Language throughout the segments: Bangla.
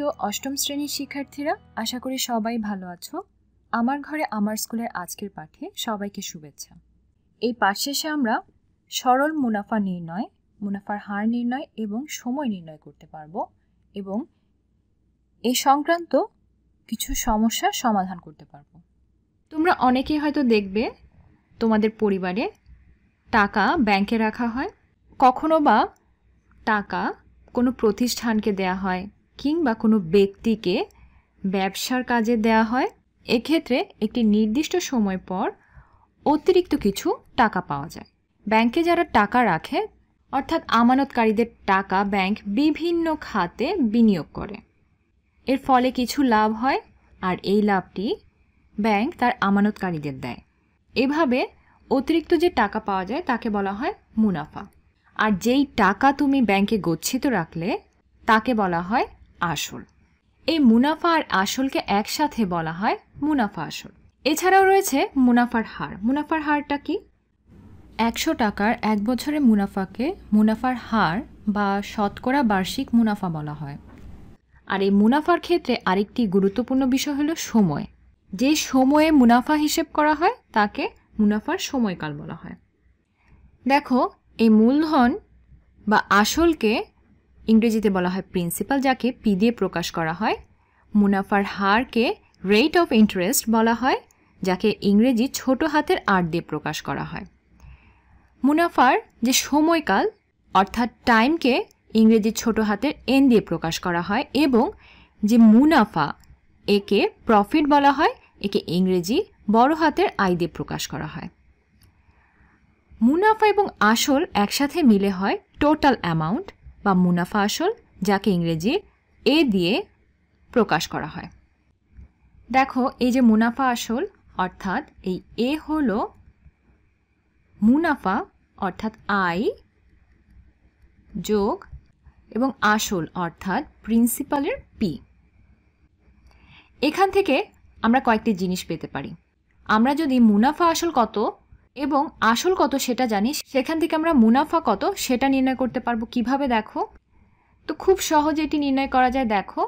প্রিয় অষ্টম শ্রেণীর শিক্ষার্থীরা আশা করি সবাই ভালো আছো আমার ঘরে আমার স্কুলের আজকের পাঠে সবাইকে শুভেচ্ছা এই পাঠ শেষে আমরা সরল মুনাফা নির্ণয় মুনাফার হার নির্ণয় এবং সময় নির্ণয় করতে পারব এবং এই সংক্রান্ত কিছু সমস্যা সমাধান করতে পারব তোমরা অনেকেই হয়তো দেখবে তোমাদের পরিবারে টাকা ব্যাংকে রাখা হয় কখনো বা টাকা কোনো প্রতিষ্ঠানকে দেয়া হয় কিংবা কোনো ব্যক্তিকে ব্যবসার কাজে দেয়া হয় এক্ষেত্রে একটি নির্দিষ্ট সময় পর অতিরিক্ত কিছু টাকা পাওয়া যায় ব্যাংকে যারা টাকা রাখে অর্থাৎ আমানতকারীদের টাকা ব্যাংক বিভিন্ন খাতে বিনিয়োগ করে এর ফলে কিছু লাভ হয় আর এই লাভটি ব্যাংক তার আমানতকারীদের দেয় এভাবে অতিরিক্ত যে টাকা পাওয়া যায় তাকে বলা হয় মুনাফা আর যেই টাকা তুমি ব্যাংকে গচ্ছিত রাখলে তাকে বলা হয় আসল এই মুনাফা আর আসলকে একসাথে বলা হয় মুনাফা আসল এছাড়াও রয়েছে মুনাফার হার মুনাফার হারটা কি একশো টাকার এক বছরের মুনাফাকে মুনাফার হার বা শতকরা বার্ষিক মুনাফা বলা হয় আর এই মুনাফার ক্ষেত্রে আরেকটি গুরুত্বপূর্ণ বিষয় হলো সময় যে সময়ে মুনাফা হিসেব করা হয় তাকে মুনাফার সময়কাল বলা হয় দেখো এই মূলধন বা আসলকে ইংরেজিতে বলা হয় প্রিন্সিপাল যাকে পি দিয়ে প্রকাশ করা হয় মুনাফার হারকে রেট অফ ইন্টারেস্ট বলা হয় যাকে ইংরেজি ছোট হাতের আর দিয়ে প্রকাশ করা হয় মুনাফার যে সময়কাল অর্থাৎ টাইমকে ইংরেজি ছোট হাতের এন দিয়ে প্রকাশ করা হয় এবং যে মুনাফা একে প্রফিট বলা হয় একে ইংরেজি বড় হাতের আই দিয়ে প্রকাশ করা হয় মুনাফা এবং আসল একসাথে মিলে হয় টোটাল অ্যামাউন্ট বা মুনাফা আসল যাকে ইংরেজি এ দিয়ে প্রকাশ করা হয় দেখো এই যে মুনাফা আসল অর্থাৎ এই এ হল মুনাফা অর্থাৎ আয় যোগ এবং আসল অর্থাৎ প্রিন্সিপালের পি এখান থেকে আমরা কয়েকটি জিনিস পেতে পারি আমরা যদি মুনাফা আসল কত এবং আসল কত সেটা জানি সেখান থেকে আমরা মুনাফা কত সেটা নির্ণয় করতে পারবো কিভাবে দেখো তো খুব সহজ এটি নির্ণয় করা যায় দেখো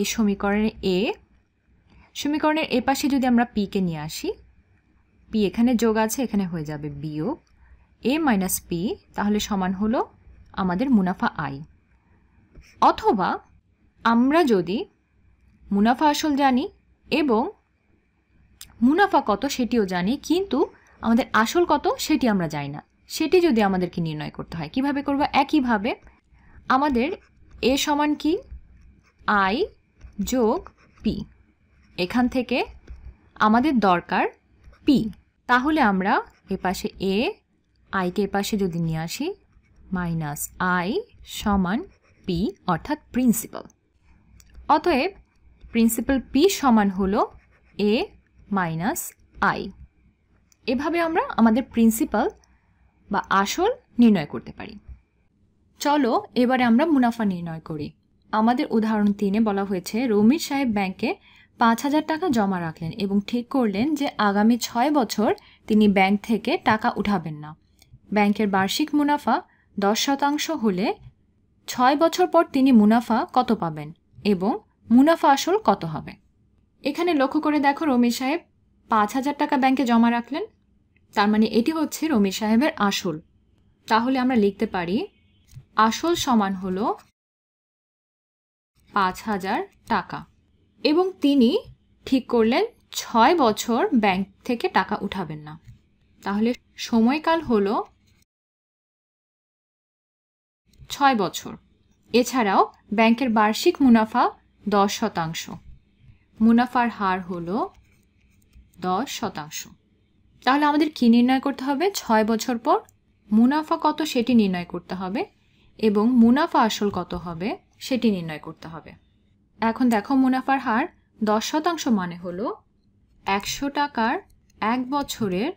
এই সমীকরণের এ সমীকরণের এ পাশে যদি আমরা পিকে নিয়ে আসি পি এখানে যোগ আছে এখানে হয়ে যাবে বিও এ মাইনাস পি তাহলে সমান হলো আমাদের মুনাফা আই অথবা আমরা যদি মুনাফা আসল জানি এবং মুনাফা কত সেটিও জানি কিন্তু আমাদের আসল কত সেটি আমরা জানি না সেটি যদি আমাদেরকে নির্ণয় করতে হয় কিভাবে করব একইভাবে আমাদের এ সমান কি আই যোগ পি এখান থেকে আমাদের দরকার পি তাহলে আমরা এ পাশে এ আইকে এ পাশে যদি নিয়ে আসি মাইনাস আই সমান পি অর্থাৎ প্রিন্সিপাল অতএব প্রিন্সিপাল পি সমান হলো এ মাইনাস আই এভাবে আমরা আমাদের প্রিন্সিপাল বা আসল নির্ণয় করতে পারি চলো এবারে আমরা মুনাফা নির্ণয় করি আমাদের উদাহরণ তিনে বলা হয়েছে রমির সাহেব ব্যাংকে পাঁচ হাজার টাকা জমা রাখলেন এবং ঠিক করলেন যে আগামী ছয় বছর তিনি ব্যাংক থেকে টাকা উঠাবেন না ব্যাংকের বার্ষিক মুনাফা দশ শতাংশ হলে ছয় বছর পর তিনি মুনাফা কত পাবেন এবং মুনাফা আসল কত হবে এখানে লক্ষ্য করে দেখো রমি সাহেব পাঁচ হাজার টাকা ব্যাংকে জমা রাখলেন তার মানে এটি হচ্ছে রমির সাহেবের আসল তাহলে আমরা লিখতে পারি আসল সমান হল পাঁচ হাজার টাকা এবং তিনি ঠিক করলেন ছয় বছর ব্যাংক থেকে টাকা উঠাবেন না তাহলে সময়কাল হল ছয় বছর এছাড়াও ব্যাংকের বার্ষিক মুনাফা দশ শতাংশ মুনাফার হার হলো দশ শতাংশ তাহলে আমাদের কি নির্ণয় করতে হবে ছয় বছর পর মুনাফা কত সেটি নির্ণয় করতে হবে এবং মুনাফা আসল কত হবে সেটি নির্ণয় করতে হবে এখন দেখো মুনাফার হার দশ শতাংশ মানে হলো একশো টাকার এক বছরের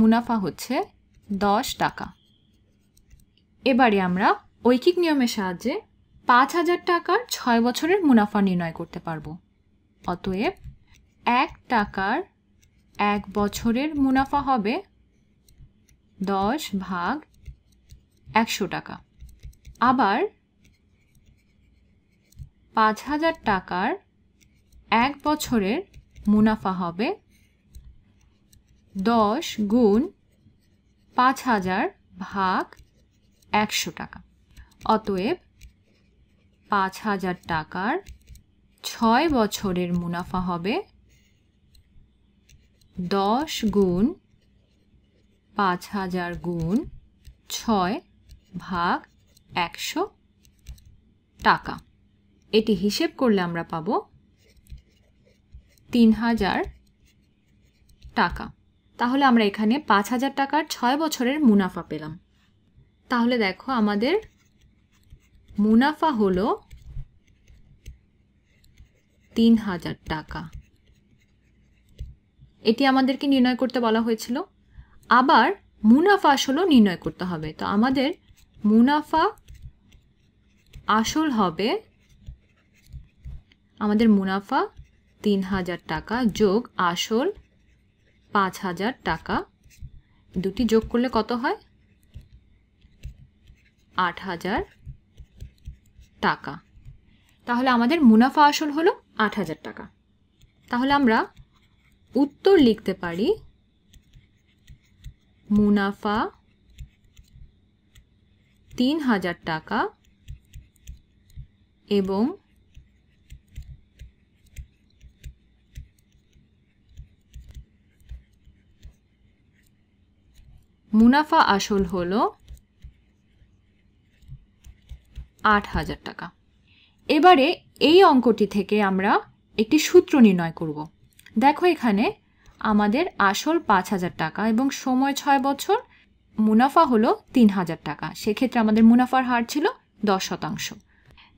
মুনাফা হচ্ছে দশ টাকা এবারে আমরা ঐকিক নিয়মের সাহায্যে পাঁচ হাজার টাকার ছয় বছরের মুনাফা নির্ণয় করতে পারবো অতএব এক টাকার এক বছরের মুনাফা হবে দশ ভাগ একশো টাকা আবার পাঁচ হাজার টাকার এক বছরের মুনাফা হবে দশ গুণ পাঁচ হাজার ভাগ একশো টাকা অতএব পাঁচ হাজার টাকার ছয় বছরের মুনাফা হবে দশ গুণ পাঁচ হাজার গুণ ছয় ভাগ একশো টাকা এটি হিসেব করলে আমরা পাব তিন হাজার টাকা তাহলে আমরা এখানে পাঁচ হাজার টাকার ছয় বছরের মুনাফা পেলাম তাহলে দেখো আমাদের মুনাফা হলো তিন হাজার টাকা এটি আমাদেরকে নির্ণয় করতে বলা হয়েছিল আবার মুনাফা আসলও নির্ণয় করতে হবে তো আমাদের মুনাফা আসল হবে আমাদের মুনাফা তিন হাজার টাকা যোগ আসল পাঁচ হাজার টাকা দুটি যোগ করলে কত হয় আট হাজার টাকা তাহলে আমাদের মুনাফা আসল হলো আট হাজার টাকা তাহলে আমরা উত্তর লিখতে পারি মুনাফা তিন হাজার টাকা এবং মুনাফা আসল হল আট হাজার টাকা এবারে এই অঙ্কটি থেকে আমরা একটি সূত্র নির্ণয় করব দেখো এখানে আমাদের আসল পাঁচ হাজার টাকা এবং সময় ছয় বছর মুনাফা হলো তিন হাজার টাকা সেক্ষেত্রে আমাদের মুনাফার হার ছিল দশ শতাংশ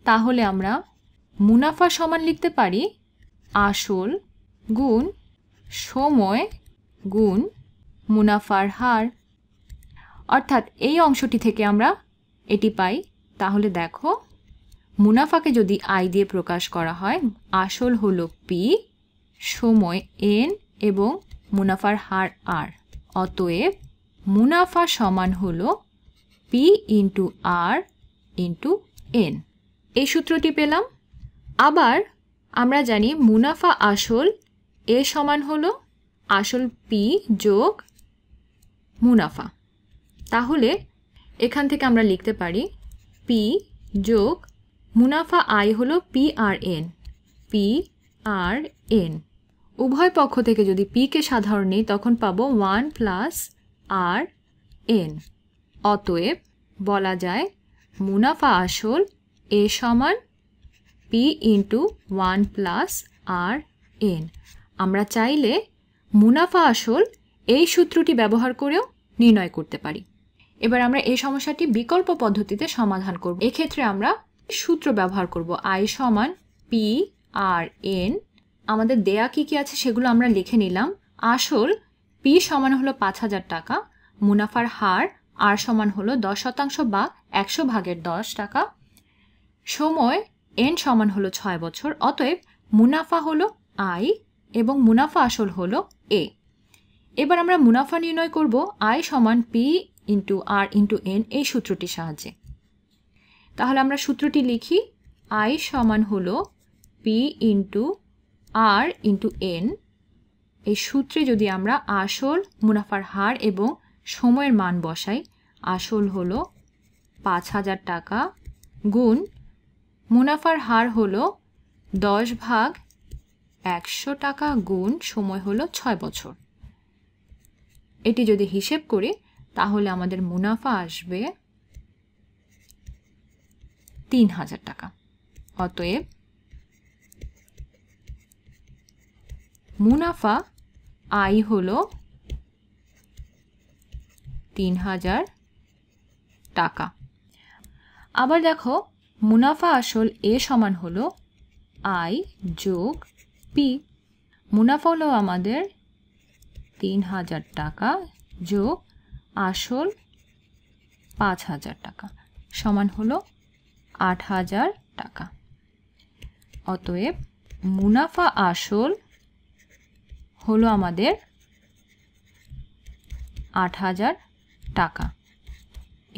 তাহলে আমরা মুনাফা সমান লিখতে পারি আসল গুণ সময় গুণ মুনাফার হার অর্থাৎ এই অংশটি থেকে আমরা এটি পাই তাহলে দেখো মুনাফাকে যদি আই দিয়ে প্রকাশ করা হয় আসল হলো পি সময় এন এবং মুনাফার হার আর অতএব মুনাফা সমান হল P into R into N এই সূত্রটি পেলাম আবার আমরা জানি মুনাফা আসল এ সমান হল আসল পি যোগ মুনাফা তাহলে এখান থেকে আমরা লিখতে পারি পি যোগ মুনাফা আয় হল P R N P R N উভয় পক্ষ থেকে যদি পিকে সাধারণ নিই তখন পাবো ওয়ান প্লাস আর এন অতএব বলা যায় মুনাফা আসল এ সমান P into one plus R N আমরা চাইলে মুনাফা আসল এই সূত্রটি ব্যবহার করেও নির্ণয় করতে পারি এবার আমরা এই সমস্যাটি বিকল্প পদ্ধতিতে সমাধান করব এক্ষেত্রে আমরা সূত্র ব্যবহার করব আই সমান পি আর এন আমাদের দেয়া কী কী আছে সেগুলো আমরা লিখে নিলাম আসল পি সমান হলো পাঁচ হাজার টাকা মুনাফার হার আর সমান হলো দশ শতাংশ বা একশো ভাগের দশ টাকা সময় এন সমান হলো ছয় বছর অতএব মুনাফা হলো আই এবং মুনাফা আসল হলো এ এবার আমরা মুনাফা নির্ণয় করব আই সমান P into R into N এই সূত্রটির সাহায্যে তাহলে আমরা সূত্রটি লিখি আই সমান হলো P into R into N এই সূত্রে যদি আমরা আসল মুনাফার হার এবং সময়ের মান বসাই আসল হলো পাঁচ হাজার টাকা গুণ মুনাফার হার হলো দশ ভাগ একশো টাকা গুণ সময় হলো ছয় বছর এটি যদি হিসেব করি তাহলে আমাদের মুনাফা আসবে তিন হাজার টাকা অতএব মুনাফা আয় হল তিন হাজার টাকা আবার দেখো মুনাফা আসল এ সমান হলো আই যোগ পি মুনাফা হলো আমাদের তিন হাজার টাকা যোগ আসল পাঁচ হাজার টাকা সমান হলো আট হাজার টাকা অতএব মুনাফা আসল হলো আমাদের আট হাজার টাকা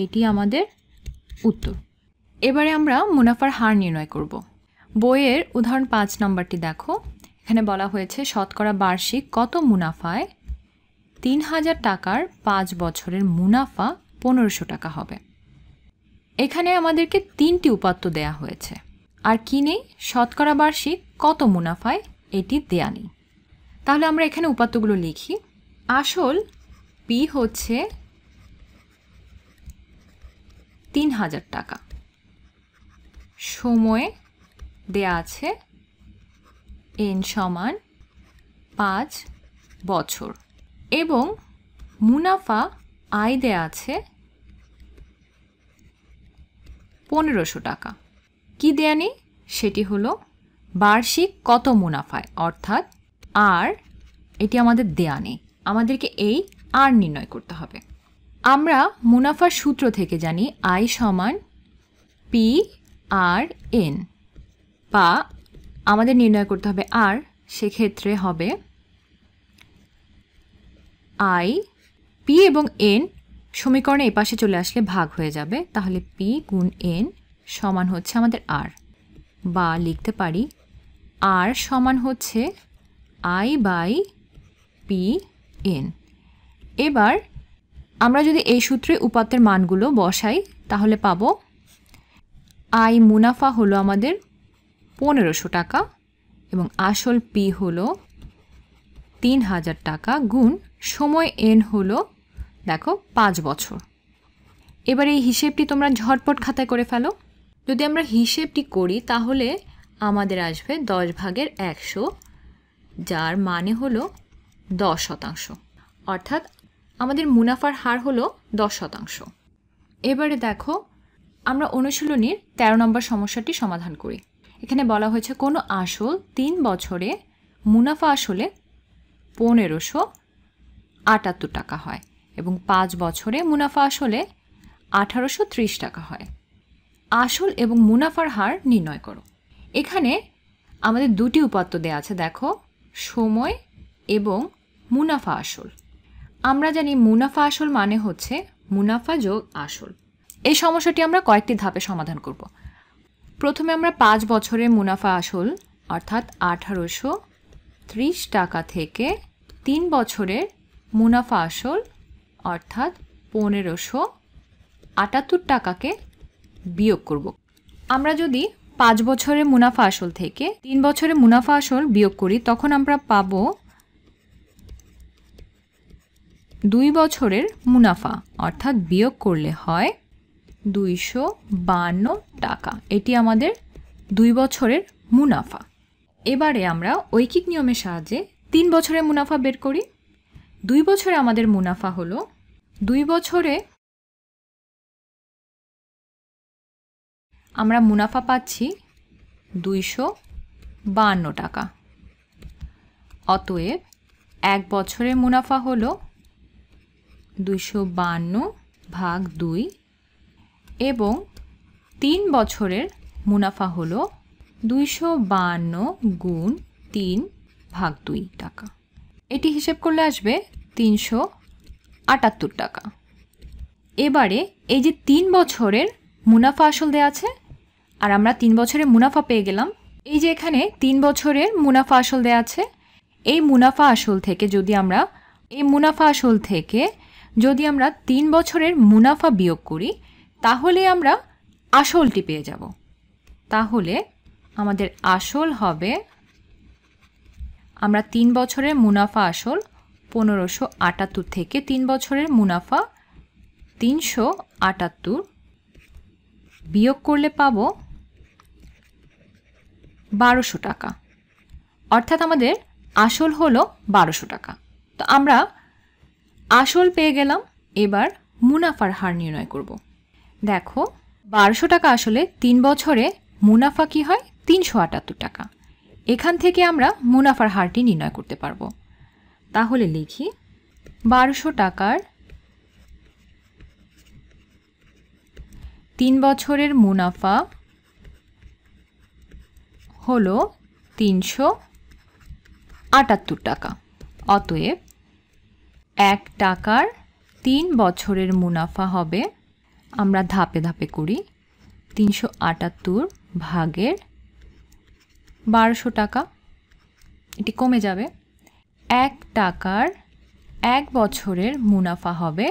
এটি আমাদের উত্তর এবারে আমরা মুনাফার হার নির্ণয় করব বইয়ের উদাহরণ পাঁচ নম্বরটি দেখো এখানে বলা হয়েছে শতকরা বার্ষিক কত মুনাফায় তিন হাজার টাকার পাঁচ বছরের মুনাফা পনেরোশো টাকা হবে এখানে আমাদেরকে তিনটি উপাত্ত দেয়া হয়েছে আর কী নেই শতকরা বার্ষিক কত মুনাফায় এটি দেয়া নেই তাহলে আমরা এখানে উপাত্তগুলো লিখি আসল পি হচ্ছে তিন হাজার টাকা সময়ে দেয়া আছে এন সমান পাঁচ বছর এবং মুনাফা আয় দেয়া আছে পনেরোশো টাকা কি দেয়া নেই সেটি হলো বার্ষিক কত মুনাফায় অর্থাৎ আর এটি আমাদের দেয়া নেই আমাদেরকে এই আর নির্ণয় করতে হবে আমরা মুনাফার সূত্র থেকে জানি আই সমান পি আর এন বা আমাদের নির্ণয় করতে হবে আর সেক্ষেত্রে হবে আই পি এবং এন সমীকরণে এই পাশে চলে আসলে ভাগ হয়ে যাবে তাহলে পি গুণ এন সমান হচ্ছে আমাদের আর বা লিখতে পারি আর সমান হচ্ছে আই বাই পি এন এবার আমরা যদি এই সূত্রে উপাত্তের মানগুলো বসাই তাহলে পাবো আই মুনাফা হলো আমাদের পনেরোশো টাকা এবং আসল পি হলো তিন হাজার টাকা গুণ সময় এন হলো দেখো পাঁচ বছর এবার এই হিসেবটি তোমরা ঝটপট খাতায় করে ফেলো যদি আমরা হিসেবটি করি তাহলে আমাদের আসবে দশ ভাগের একশো যার মানে হলো দশ শতাংশ অর্থাৎ আমাদের মুনাফার হার হলো দশ শতাংশ এবারে দেখো আমরা অনুশীলনীর ১৩ নম্বর সমস্যাটি সমাধান করি এখানে বলা হয়েছে কোনো আসল তিন বছরে মুনাফা আসলে পনেরোশো আটাত্তর টাকা হয় এবং পাঁচ বছরে মুনাফা আসলে আঠারোশো ত্রিশ টাকা হয় আসল এবং মুনাফার হার নির্ণয় করো এখানে আমাদের দুটি উপাত্ত দেওয়া আছে দেখো সময় এবং মুনাফা আসল আমরা জানি মুনাফা আসল মানে হচ্ছে মুনাফা যোগ আসল এই সমস্যাটি আমরা কয়েকটি ধাপে সমাধান করব প্রথমে আমরা পাঁচ বছরের মুনাফা আসল অর্থাৎ আঠারোশো ত্রিশ টাকা থেকে তিন বছরের মুনাফা আসল অর্থাৎ পনেরোশো আটাত্তর টাকাকে বিয়োগ করব আমরা যদি পাঁচ বছরের মুনাফা আসল থেকে তিন বছরের মুনাফা আসল বিয়োগ করি তখন আমরা পাবো দুই বছরের মুনাফা অর্থাৎ বিয়োগ করলে হয় দুইশো বান্ন টাকা এটি আমাদের দুই বছরের মুনাফা এবারে আমরা ঐকিক নিয়মের সাহায্যে তিন বছরের মুনাফা বের করি দুই বছরে আমাদের মুনাফা হলো দুই বছরে আমরা মুনাফা পাচ্ছি দুইশো বান্ন টাকা অতএব এক বছরের মুনাফা হলো দুইশো বাহান্ন ভাগ দুই এবং তিন বছরের মুনাফা হলো দুইশো বাহান্ন গুণ তিন ভাগ দুই টাকা এটি হিসেব করলে আসবে তিনশো আটাত্তর টাকা এবারে এই যে তিন বছরের মুনাফা আসল দেওয়া আছে আর আমরা তিন বছরের মুনাফা পেয়ে গেলাম এই যে এখানে তিন বছরের মুনাফা আসল দেওয়া আছে এই মুনাফা আসল থেকে যদি আমরা এই মুনাফা আসল থেকে যদি আমরা তিন বছরের মুনাফা বিয়োগ করি তাহলে আমরা আসলটি পেয়ে যাব তাহলে আমাদের আসল হবে আমরা তিন বছরের মুনাফা আসল পনেরোশো আটাত্তর থেকে তিন বছরের মুনাফা তিনশো আটাত্তর বিয়োগ করলে পাবো বারোশো টাকা অর্থাৎ আমাদের আসল হলো বারোশো টাকা তো আমরা আসল পেয়ে গেলাম এবার মুনাফার হার নির্ণয় করব। দেখো বারোশো টাকা আসলে তিন বছরে মুনাফা কি হয় তিনশো আটাত্তর টাকা এখান থেকে আমরা মুনাফার হারটি নির্ণয় করতে পারবো তাহলে লিখি বারোশো টাকার তিন বছরের মুনাফা হলো তিনশো আটাত্তর টাকা অতএব এক টাকার তিন বছরের মুনাফা হবে আমরা ধাপে ধাপে করি তিনশো আটাত্তর ভাগের বারোশো টাকা এটি কমে যাবে এক টাকার এক বছরের মুনাফা হবে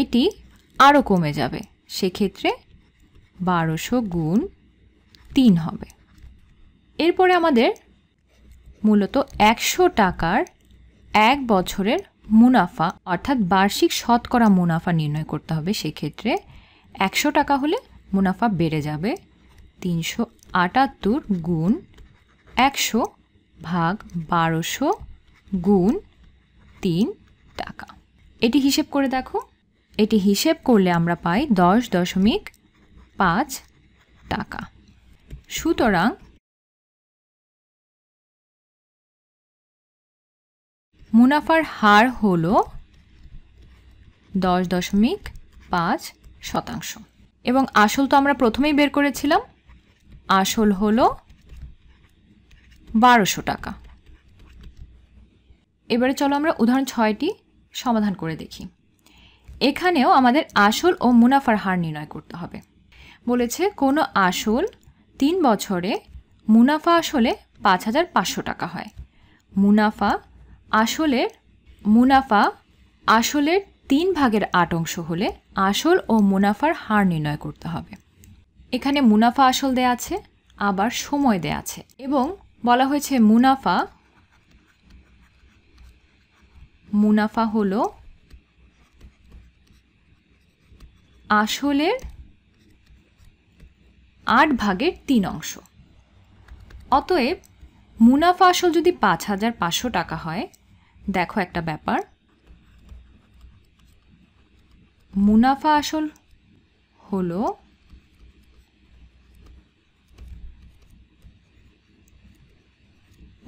এটি আরও কমে যাবে সেক্ষেত্রে বারোশো গুণ তিন হবে এরপরে আমাদের মূলত একশো টাকার এক বছরের মুনাফা অর্থাৎ বার্ষিক শতকরা মুনাফা নির্ণয় করতে হবে সেক্ষেত্রে একশো টাকা হলে মুনাফা বেড়ে যাবে তিনশো আটাত্তর গুণ একশো ভাগ বারোশো গুণ তিন টাকা এটি হিসেব করে দেখো এটি হিসেব করলে আমরা পাই দশ দশমিক পাঁচ টাকা সুতরাং মুনাফার হার হল দশ দশমিক পাঁচ শতাংশ এবং আসল তো আমরা প্রথমেই বের করেছিলাম আসল হল বারোশো টাকা এবারে চলো আমরা উদাহরণ ছয়টি সমাধান করে দেখি এখানেও আমাদের আসল ও মুনাফার হার নির্ণয় করতে হবে বলেছে কোনো আসল তিন বছরে মুনাফা আসলে পাঁচ হাজার পাঁচশো টাকা হয় মুনাফা আসলের মুনাফা আসলের তিন ভাগের আট অংশ হলে আসল ও মুনাফার হার নির্ণয় করতে হবে এখানে মুনাফা আসল দেয়া আছে আবার সময় দেয়া আছে এবং বলা হয়েছে মুনাফা মুনাফা হলো আসলের আট ভাগের তিন অংশ অতএব মুনাফা আসল যদি পাঁচ হাজার পাঁচশো টাকা হয় দেখো একটা ব্যাপার মুনাফা আসল হলো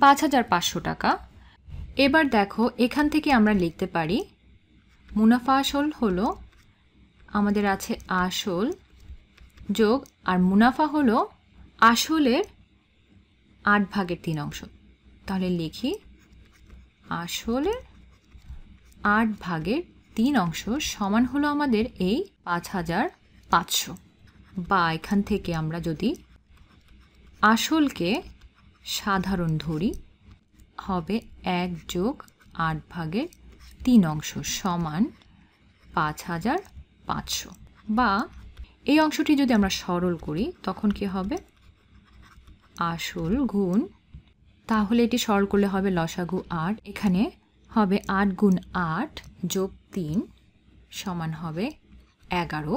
পাঁচ হাজার পাঁচশো টাকা এবার দেখো এখান থেকে আমরা লিখতে পারি মুনাফা আসল হলো আমাদের আছে আসল যোগ আর মুনাফা হলো আসলের আট ভাগের তিন অংশ তাহলে লিখি আসলের আট ভাগের তিন অংশ সমান হলো আমাদের এই পাঁচ হাজার পাঁচশো বা এখান থেকে আমরা যদি আসলকে সাধারণ ধরি হবে এক যোগ আট ভাগের তিন অংশ সমান পাঁচ হাজার পাঁচশো বা এই অংশটি যদি আমরা সরল করি তখন কি হবে আসল গুণ তাহলে এটি সরল করলে হবে লসাগু আট এখানে হবে আট গুণ আট যোগ তিন সমান হবে এগারো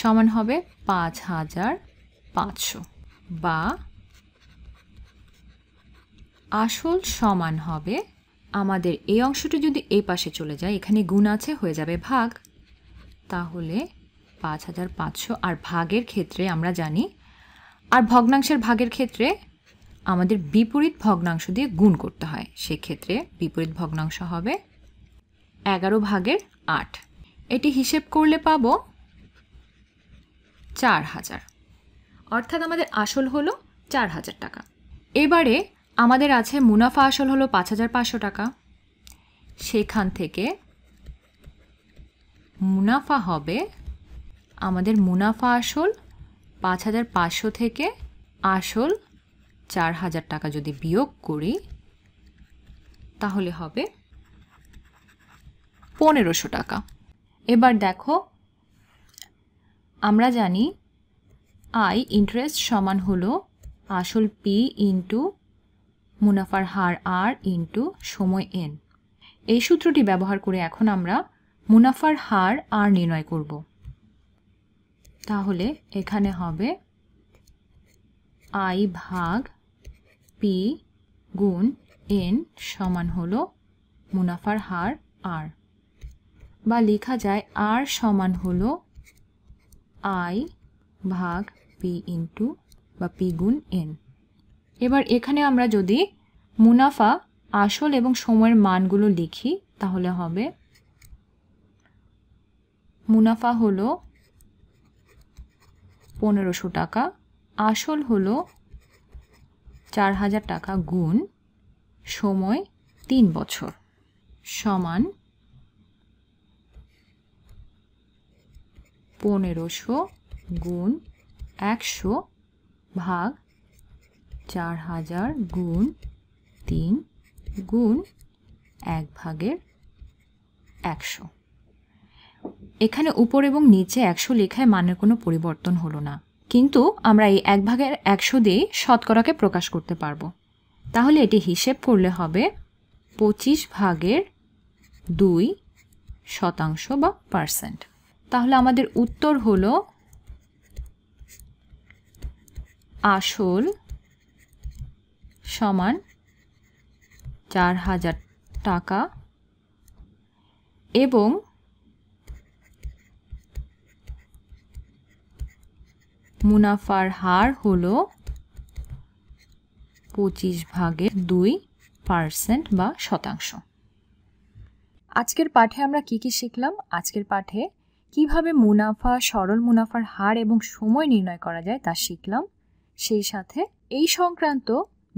সমান হবে পাঁচ হাজার পাঁচশো বা আসল সমান হবে আমাদের এই অংশটি যদি এই পাশে চলে যায় এখানে গুণ আছে হয়ে যাবে ভাগ তাহলে পাঁচ হাজার পাঁচশো আর ভাগের ক্ষেত্রে আমরা জানি আর ভগ্নাংশের ভাগের ক্ষেত্রে আমাদের বিপরীত ভগ্নাংশ দিয়ে গুণ করতে হয় সেক্ষেত্রে বিপরীত ভগ্নাংশ হবে এগারো ভাগের আট এটি হিসেব করলে পাবো চার হাজার অর্থাৎ আমাদের আসল হলো চার হাজার টাকা এবারে আমাদের আছে মুনাফা আসল হলো পাঁচ হাজার পাঁচশো টাকা সেখান থেকে মুনাফা হবে আমাদের মুনাফা আসল পাঁচ হাজার পাঁচশো থেকে আসল চার হাজার টাকা যদি বিয়োগ করি তাহলে হবে পনেরোশো টাকা এবার দেখো আমরা জানি আই ইন্টারেস্ট সমান হলো আসল পি ইন্টু মুনাফার হার আর ইন্টু সময় এন এই সূত্রটি ব্যবহার করে এখন আমরা মুনাফার হার আর নির্ণয় করবো তাহলে এখানে হবে আই ভাগ পি গুণ এন সমান হলো মুনাফার হার আর বা লেখা যায় আর সমান হলো আই ভাগ পি ইন্টু বা পি গুণ এন এবার এখানে আমরা যদি মুনাফা আসল এবং সময়ের মানগুলো লিখি তাহলে হবে মুনাফা হলো পনেরোশো টাকা আসল হলো চার হাজার টাকা গুণ সময় তিন বছর সমান পনেরোশো গুণ একশো ভাগ চার হাজার গুণ তিন গুণ এক ভাগের একশো এখানে উপর এবং নিচে একশো লেখায় মানের কোনো পরিবর্তন হলো না কিন্তু আমরা এই এক ভাগের একশো দিয়ে শতকরাকে প্রকাশ করতে পারবো তাহলে এটি হিসেব করলে হবে পঁচিশ ভাগের দুই শতাংশ বা পার্সেন্ট তাহলে আমাদের উত্তর হলো আসল সমান চার হাজার টাকা এবং মুনাফার হার হল পঁচিশ ভাগের দুই পার্সেন্ট বা শতাংশ আজকের পাঠে আমরা কি কি শিখলাম আজকের পাঠে কিভাবে মুনাফা সরল মুনাফার হার এবং সময় নির্ণয় করা যায় তা শিখলাম সেই সাথে এই সংক্রান্ত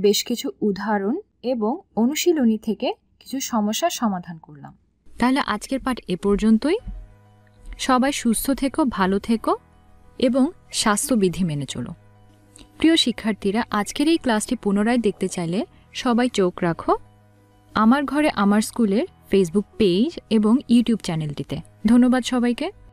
বেশ কিছু উদাহরণ এবং অনুশীলনী থেকে কিছু সমস্যার সমাধান করলাম তাহলে আজকের পাঠ এ পর্যন্তই সবাই সুস্থ থেকো ভালো থেকো এবং স্বাস্থ্যবিধি মেনে চলো প্রিয় শিক্ষার্থীরা আজকের এই ক্লাসটি পুনরায় দেখতে চাইলে সবাই চোখ রাখো আমার ঘরে আমার স্কুলের ফেসবুক পেজ এবং ইউটিউব চ্যানেলটিতে ধন্যবাদ সবাইকে